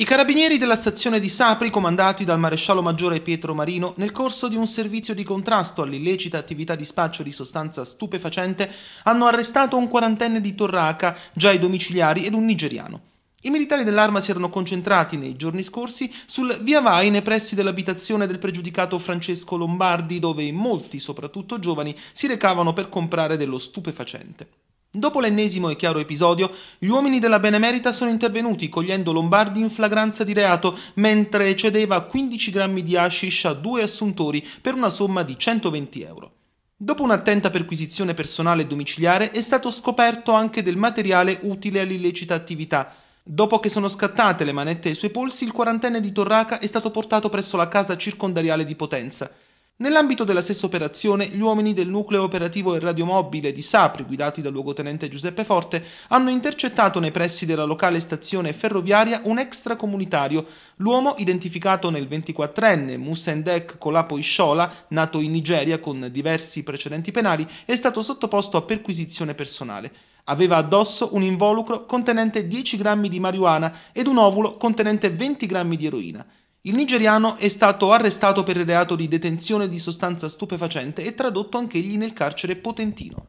I carabinieri della stazione di Sapri, comandati dal maresciallo maggiore Pietro Marino, nel corso di un servizio di contrasto all'illecita attività di spaccio di sostanza stupefacente, hanno arrestato un quarantenne di Torraca, già ai domiciliari, ed un nigeriano. I militari dell'arma si erano concentrati nei giorni scorsi sul via vai nei pressi dell'abitazione del pregiudicato Francesco Lombardi, dove molti, soprattutto giovani, si recavano per comprare dello stupefacente. Dopo l'ennesimo e chiaro episodio, gli uomini della Benemerita sono intervenuti cogliendo Lombardi in flagranza di reato mentre cedeva 15 grammi di hashish a due assuntori per una somma di 120 euro. Dopo un'attenta perquisizione personale e domiciliare è stato scoperto anche del materiale utile all'illecita attività. Dopo che sono scattate le manette ai suoi polsi, il quarantenne di Torraca è stato portato presso la casa circondariale di Potenza. Nell'ambito della stessa operazione, gli uomini del nucleo operativo e radiomobile di Sapri, guidati dal luogotenente Giuseppe Forte, hanno intercettato nei pressi della locale stazione ferroviaria un extracomunitario. L'uomo, identificato nel 24enne Musendek Kolapo Isciola, nato in Nigeria con diversi precedenti penali, è stato sottoposto a perquisizione personale. Aveva addosso un involucro contenente 10 grammi di marijuana ed un ovulo contenente 20 grammi di eroina. Il nigeriano è stato arrestato per il reato di detenzione di sostanza stupefacente e tradotto anch'egli nel carcere potentino.